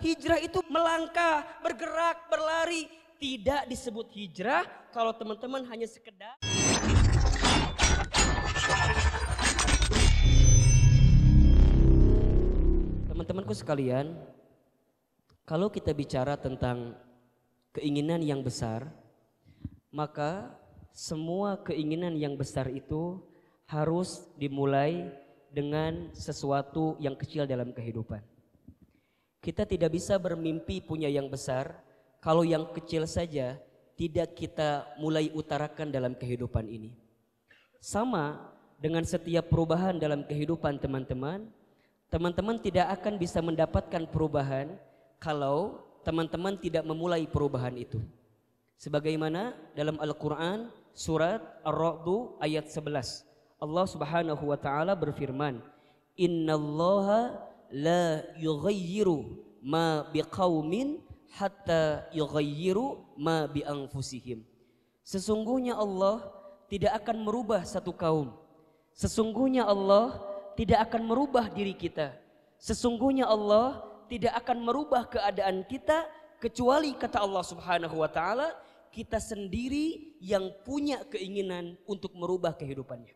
Hijrah itu melangkah, bergerak, berlari. Tidak disebut hijrah kalau teman-teman hanya sekedar. Teman-temanku sekalian, kalau kita bicara tentang keinginan yang besar, maka semua keinginan yang besar itu harus dimulai dengan sesuatu yang kecil dalam kehidupan. Kita tidak bisa bermimpi punya yang besar kalau yang kecil saja tidak kita mulai utarakan dalam kehidupan ini. Sama dengan setiap perubahan dalam kehidupan teman-teman, teman-teman tidak akan bisa mendapatkan perubahan kalau teman-teman tidak memulai perubahan itu. Sebagaimana dalam Al-Quran surat Ar-Ra'du ayat 11. Allah subhanahu wa ta'ala berfirman, Inna allaha la yughayyiru ma biqaumin hatta yughayyiru ma bi anfusihim. Sesungguhnya Allah tidak akan merubah satu kaum. Sesungguhnya Allah tidak akan merubah diri kita. Sesungguhnya Allah tidak akan merubah keadaan kita kecuali kata Allah Subhanahu wa taala kita sendiri yang punya keinginan untuk merubah kehidupannya.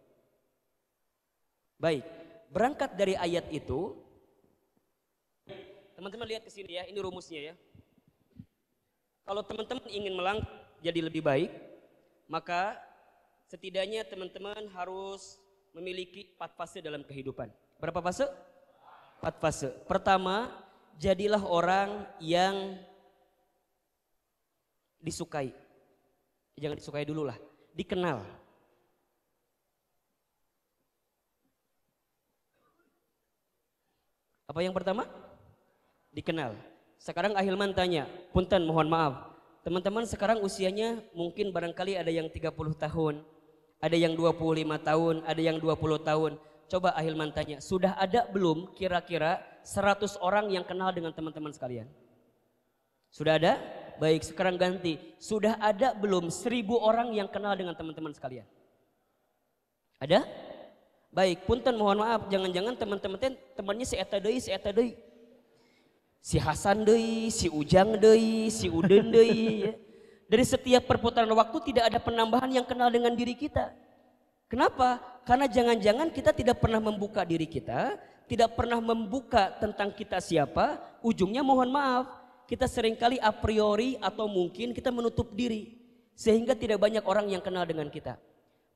Baik, berangkat dari ayat itu, teman-teman lihat ke sini ya, ini rumusnya ya. Kalau teman-teman ingin melangkah jadi lebih baik, maka setidaknya teman-teman harus memiliki empat fase dalam kehidupan. Berapa fase? Empat fase. Pertama, jadilah orang yang disukai. Jangan disukai dulu lah, dikenal. Apa yang pertama? dikenal. Sekarang Ahilman tanya, punten mohon maaf. Teman-teman sekarang usianya mungkin barangkali ada yang 30 tahun, ada yang 25 tahun, ada yang 20 tahun. Coba Ahilman tanya, sudah ada belum kira-kira 100 orang yang kenal dengan teman-teman sekalian? Sudah ada? Baik, sekarang ganti. Sudah ada belum 1000 orang yang kenal dengan teman-teman sekalian? Ada? Baik, punten mohon maaf, jangan-jangan teman-teman temannya si etadei, si etadei, si Hasan Dei, si Ujang Dei, si Uden Dei. Ya. Dari setiap perputaran waktu tidak ada penambahan yang kenal dengan diri kita. Kenapa? Karena jangan-jangan kita tidak pernah membuka diri kita, tidak pernah membuka tentang kita siapa, ujungnya mohon maaf, kita seringkali a priori atau mungkin kita menutup diri sehingga tidak banyak orang yang kenal dengan kita.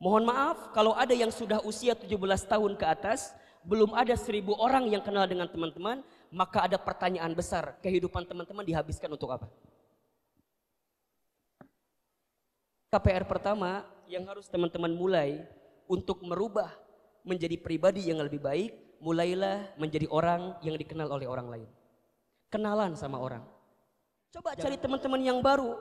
Mohon maaf kalau ada yang sudah usia 17 tahun ke atas, belum ada seribu orang yang kenal dengan teman-teman, maka ada pertanyaan besar, kehidupan teman-teman dihabiskan untuk apa? KPR pertama yang harus teman-teman mulai untuk merubah menjadi pribadi yang lebih baik, mulailah menjadi orang yang dikenal oleh orang lain. Kenalan sama orang. Coba cari teman-teman yang baru,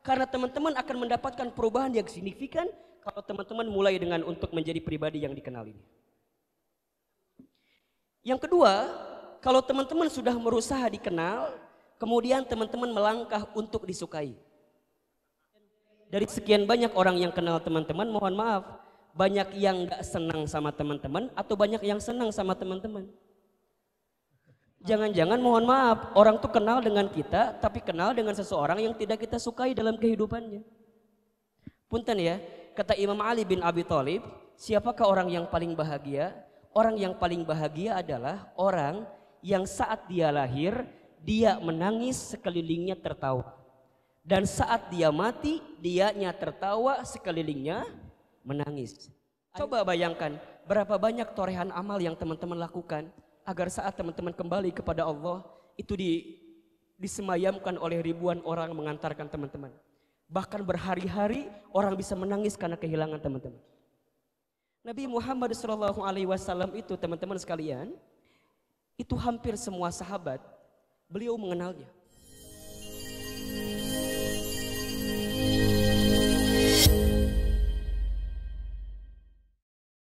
karena teman-teman akan mendapatkan perubahan yang signifikan kalau teman-teman mulai dengan untuk menjadi pribadi yang dikenal ini. Yang kedua, kalau teman-teman sudah berusaha dikenal, kemudian teman-teman melangkah untuk disukai. Dari sekian banyak orang yang kenal teman-teman, mohon maaf, banyak yang gak senang sama teman-teman atau banyak yang senang sama teman-teman. Jangan-jangan mohon maaf, orang tuh kenal dengan kita, tapi kenal dengan seseorang yang tidak kita sukai dalam kehidupannya. Punten ya, kata Imam Ali bin Abi Thalib, siapakah orang yang paling bahagia? Orang yang paling bahagia adalah orang yang saat dia lahir, dia menangis sekelilingnya tertawa. Dan saat dia mati, dianya tertawa sekelilingnya menangis. Coba bayangkan berapa banyak torehan amal yang teman-teman lakukan agar saat teman-teman kembali kepada Allah itu di, disemayamkan oleh ribuan orang mengantarkan teman-teman. Bahkan berhari-hari orang bisa menangis karena kehilangan teman-teman. Nabi Muhammad Shallallahu Alaihi Wasallam itu teman-teman sekalian, itu hampir semua sahabat beliau mengenalnya.